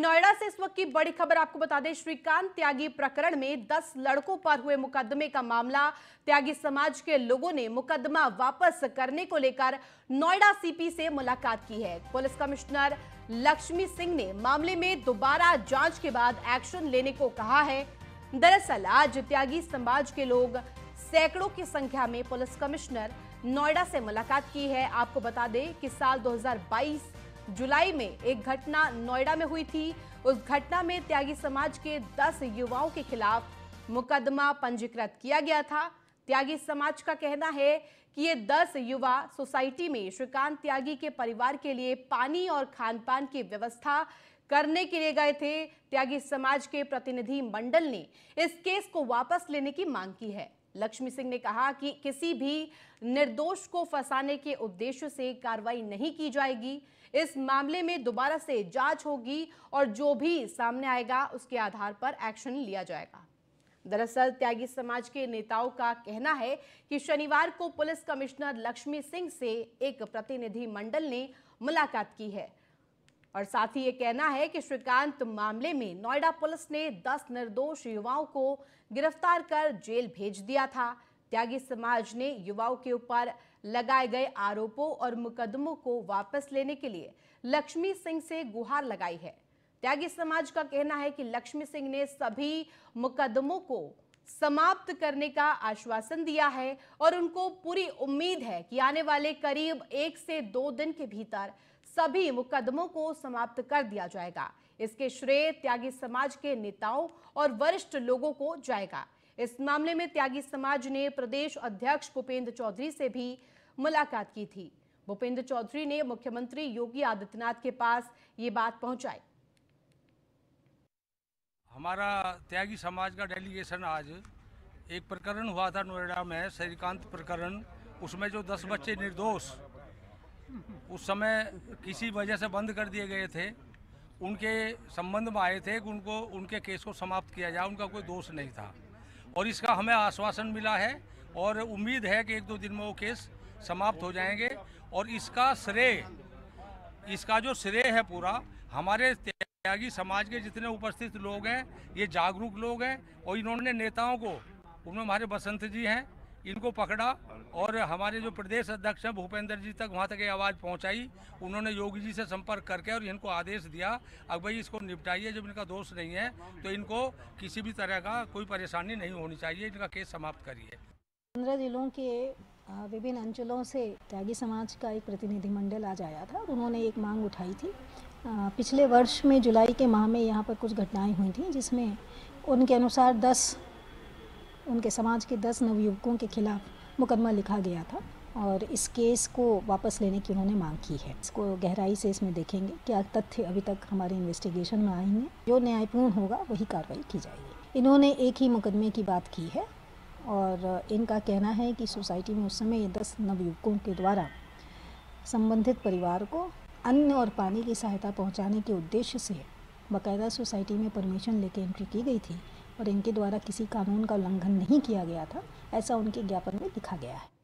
नोएडा से इस वक्त की बड़ी खबर आपको बता दें श्रीकांत त्यागी प्रकरण में 10 लड़कों पर हुए मुकदमे का मामला त्यागी समाज के लोगों ने मुकदमा वापस करने को लेकर नोएडा सीपी से मुलाकात की है पुलिस कमिश्नर लक्ष्मी सिंह ने मामले में दोबारा जांच के बाद एक्शन लेने को कहा है दरअसल आज त्यागी समाज के लोग सैकड़ों की संख्या में पुलिस कमिश्नर नोएडा से मुलाकात की है आपको बता दें कि साल दो जुलाई में एक घटना नोएडा में हुई थी उस घटना में त्यागी समाज के 10 युवाओं के खिलाफ मुकदमा पंजीकृत किया गया था त्यागी समाज का कहना है कि ये 10 युवा सोसाइटी में श्रीकांत त्यागी के परिवार के लिए पानी और खान पान की व्यवस्था करने के लिए गए थे त्यागी समाज के प्रतिनिधि मंडल ने इस केस को वापस लेने की मांग की है लक्ष्मी सिंह ने कहा कि किसी भी निर्दोष को फंसाने के उद्देश्य से कार्रवाई नहीं की जाएगी इस मामले में दोबारा से जांच होगी और जो भी सामने आएगा उसके आधार पर एक्शन लिया जाएगा दरअसल त्यागी समाज के नेताओं का कहना है कि शनिवार को पुलिस कमिश्नर लक्ष्मी सिंह से एक प्रतिनिधि मंडल ने मुलाकात की है और साथ ही ये कहना है कि श्रीकांत मामले में नोएडा पुलिस ने 10 निर्दोष युवाओं को गिरफ्तार कर जेल भेज दिया था त्यागी समाज ने युवाओं के ऊपर लगाए गए आरोपों और मुकदमों को वापस लेने के लिए लक्ष्मी सिंह से गुहार लगाई है त्यागी समाज का कहना है कि लक्ष्मी सिंह ने सभी मुकदमों को समाप्त करने का आश्वासन दिया है और उनको पूरी उम्मीद है कि आने वाले करीब एक से दो दिन के भीतर सभी मुकदमों को समाप्त कर दिया जाएगा इसके श्रेय त्यागी समाज के नेताओं और वरिष्ठ लोगों को जाएगा इस मामले में त्यागी समाज ने प्रदेश अध्यक्ष भूपेंद्र चौधरी से भी मुलाकात की थी भूपेंद्र चौधरी ने मुख्यमंत्री योगी आदित्यनाथ के पास ये बात पहुंचाई हमारा त्यागी समाज का डेलीगेशन आज एक प्रकरण हुआ था नोएडा में श्रीकांत प्रकरण उसमें जो दस बच्चे निर्दोष उस समय किसी वजह से बंद कर दिए गए थे उनके संबंध में आए थे कि उनको उनके केस को समाप्त किया जाए उनका कोई दोष नहीं था और इसका हमें आश्वासन मिला है और उम्मीद है कि एक दो दिन में वो केस समाप्त हो जाएंगे और इसका श्रेय इसका जो श्रेय है पूरा हमारे त्यागी समाज के जितने उपस्थित लोग हैं ये जागरूक लोग हैं और इन्होंने नेताओं को उनमें हमारे बसंत जी हैं इनको पकड़ा और हमारे जो प्रदेश अध्यक्ष हैं भूपेंद्र जी तक वहाँ तक ये आवाज़ पहुँचाई उन्होंने योगी जी से संपर्क करके और इनको आदेश दिया अब भाई इसको निपटाइए जब इनका दोष नहीं है तो इनको किसी भी तरह का कोई परेशानी नहीं होनी चाहिए इनका केस समाप्त करिए पंद्रह जिलों के विभिन्न अंचलों से त्यागी समाज का एक प्रतिनिधिमंडल आज आया था और उन्होंने एक मांग उठाई थी पिछले वर्ष में जुलाई के माह में यहाँ पर कुछ घटनाएं हुई थी जिसमें उनके अनुसार दस उनके समाज के दस नवयुवकों के खिलाफ मुकदमा लिखा गया था और इस केस को वापस लेने की उन्होंने मांग की है इसको गहराई से इसमें देखेंगे क्या तथ्य अभी तक हमारे इन्वेस्टिगेशन में आएंगे जो न्यायपूर्ण होगा वही कार्रवाई की जाएगी इन्होंने एक ही मुकदमे की बात की है और इनका कहना है कि सोसाइटी में उस समय दस नवयुवकों के द्वारा संबंधित परिवार को अन्न और पानी की सहायता पहुंचाने के उद्देश्य से बाकायदा सोसाइटी में परमिशन लेके एंट्री की गई थी और इनके द्वारा किसी कानून का उल्लंघन नहीं किया गया था ऐसा उनके ज्ञापन में लिखा गया है